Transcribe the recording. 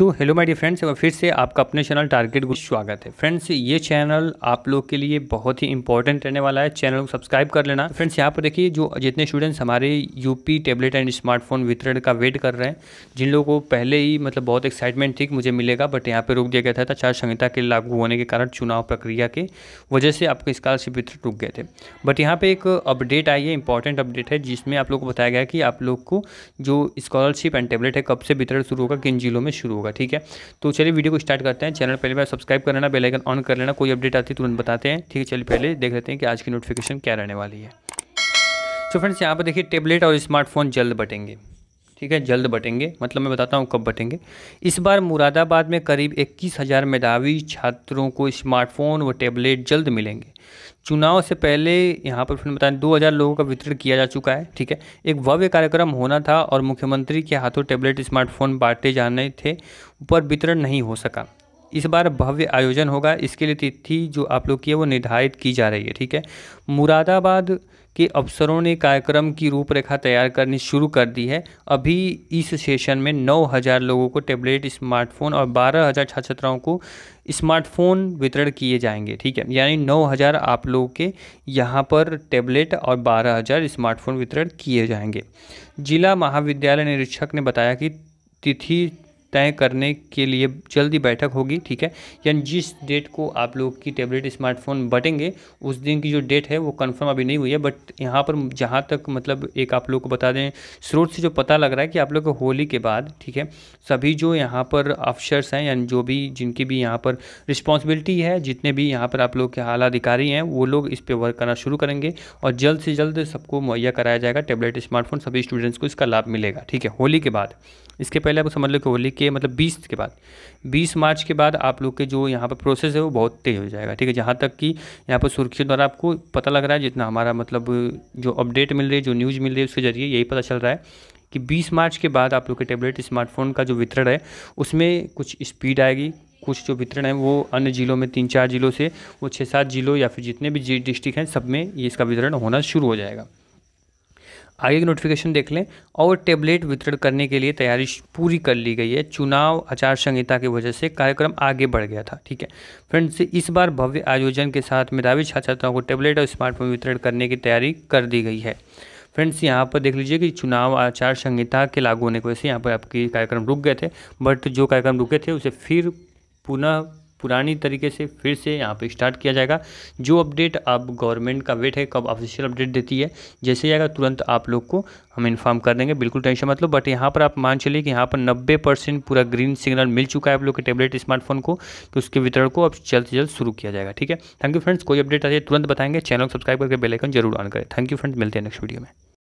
so hello my dear friends और फिर से आपका अपने चैनल टारगेट गुड स्वागत है फ्रेंड्स ये चैनल आप लोग के लिए बहुत ही इंपॉर्टेंट रहने वाला है चैनल को सब्सक्राइब कर लेना फ्रेंड्स यहाँ पर देखिए जो जितने स्टूडेंट्स हमारे यूपी टैबलेट एंड स्मार्टफोन वितरण का वेट कर रहे हैं जिन लोगों को पहले ही मतलब बहुत एक्साइटमेंट थी कि मुझे मिलेगा बट यहाँ पर रुक दिया गया था तो आचार संहिता के लागू होने के कारण चुनाव प्रक्रिया के वजह से आपके स्कॉलरशिप वितरण रुक गए थे बट यहाँ पर एक अपडेट आई है इंपॉर्टेंट अपडेट है जिसमें आप लोग को बताया गया कि आप लोग को जो स्कॉलरशिप एंड टेबलेट है कब से वितरण शुरू होगा किन जिलों में शुरू होगा होगा ठीक है तो चलिए वीडियो को स्टार्ट करते हैं चैनल पहले बार सब्सक्राइब कर लेना बेलाइकन ऑन कर लेना कोई अपडेट आती तो तुरंत बताते हैं ठीक है चलिए पहले देख लेते हैं कि आज की नोटिफिकेशन क्या रहने वाली है तो फ्रेंड्स यहाँ पर देखिए टेबलेट और स्मार्टफोन जल्द बटेंगे ठीक है जल्द बटेंगे मतलब मैं बताता हूँ कब बटेंगे इस बार मुरादाबाद में करीब इक्कीस हज़ार मेधावी छात्रों को स्मार्टफोन व टैबलेट जल्द मिलेंगे चुनाव से पहले यहाँ पर फिर बताएं 2000 लोगों का वितरण किया जा चुका है ठीक है एक भव्य कार्यक्रम होना था और मुख्यमंत्री के हाथों टैबलेट स्मार्टफोन बांटे जाने थे ऊपर वितरण नहीं हो सका इस बार भव्य आयोजन होगा इसके लिए तिथि जो आप लोग की है वो निर्धारित की जा रही है ठीक है मुरादाबाद के अफसरों ने कार्यक्रम की रूपरेखा तैयार करनी शुरू कर दी है अभी इस सेशन में 9000 लोगों को टैबलेट स्मार्टफोन और 12000 छात्र छात्राओं को स्मार्टफोन वितरण किए जाएंगे ठीक है यानी 9000 आप लोगों के यहाँ पर टैबलेट और 12000 स्मार्टफोन वितरण किए जाएंगे जिला महाविद्यालय निरीक्षक ने बताया कि तिथि तय करने के लिए जल्दी बैठक होगी ठीक है यानी जिस डेट को आप लोग की टैबलेट स्मार्टफोन बटेंगे उस दिन की जो डेट है वो कंफर्म अभी नहीं हुई है बट यहाँ पर जहाँ तक मतलब एक आप लोग को बता दें स्रोत से जो पता लग रहा है कि आप लोग को होली के बाद ठीक है सभी जो यहाँ पर अफसर्स हैं यानी जो भी जिनकी भी यहाँ पर रिस्पॉन्सिबिलिटी है जितने भी यहाँ पर आप लोग के आला अधिकारी हैं वो लोग इस पर वर्क करना शुरू करेंगे और जल्द से जल्द सबको मुहैया कराया जाएगा टेबलेट स्मार्टफोन सभी स्टूडेंट्स को इसका लाभ मिलेगा ठीक है होली के बाद इसके पहले आप समझ लो कि होली के मतलब बीस के बाद बीस मार्च के बाद आप लोग के जो यहाँ पर प्रोसेस है वो बहुत तेज़ हो जाएगा ठीक है जहाँ तक कि यहाँ पर सुर्खियों द्वारा आपको पता लग रहा है जितना हमारा मतलब जो अपडेट मिल रही है जो न्यूज़ मिल रही है उसके जरिए यही पता चल रहा है कि 20 मार्च के बाद आप लोग के टैबलेट स्मार्टफोन का जो वितरण है उसमें कुछ स्पीड आएगी कुछ जो वितरण है वो अन्य ज़िलों में तीन चार ज़िलों से वो छः सात ज़िलों या फिर जितने भी डिस्ट्रिक्ट हैं सब में ये इसका वितरण होना शुरू हो जाएगा आगे की नोटिफिकेशन देख लें और टेबलेट वितरण करने के लिए तैयारी पूरी कर ली गई है चुनाव आचार संहिता की वजह से कार्यक्रम आगे बढ़ गया था ठीक है फ्रेंड्स इस बार भव्य आयोजन के साथ मेधावी छात्र छात्राओं को टेबलेट और स्मार्टफोन वितरण करने की तैयारी कर दी गई है फ्रेंड्स यहाँ पर देख लीजिए कि चुनाव आचार संहिता के लागू होने की वजह से यहाँ पर आपके कार्यक्रम रुक गए थे बट जो कार्यक्रम रुके थे उसे फिर पुनः पुरानी तरीके से फिर से यहाँ पे स्टार्ट किया जाएगा जो अपडेट अब गवर्नमेंट का वेट है कब ऑफिशियल अपडेट देती है जैसे ही आएगा तुरंत आप लोग को हम इन्फॉर्म कर देंगे बिल्कुल टेंशन मतलब बट यहाँ पर आप मान चलिए कि यहाँ पर नब्बे परसेंट पूरा ग्रीन सिग्नल मिल चुका है आप लोग के टेबलेट स्मार्टफोन को कि तो उसके वितरण को अब जल्द से जल्द शुरू किया जाएगा ठीक है थैंक यू फ्रेंड्स कोई अपडेट आ जाए तुरंत बताएंगे चैनल सब्सक्राइब करके बेलाइकन जरूर ऑन करें थैंक यू फ्रेंड्स मिलते हैं नेक्स्ट वीडियो में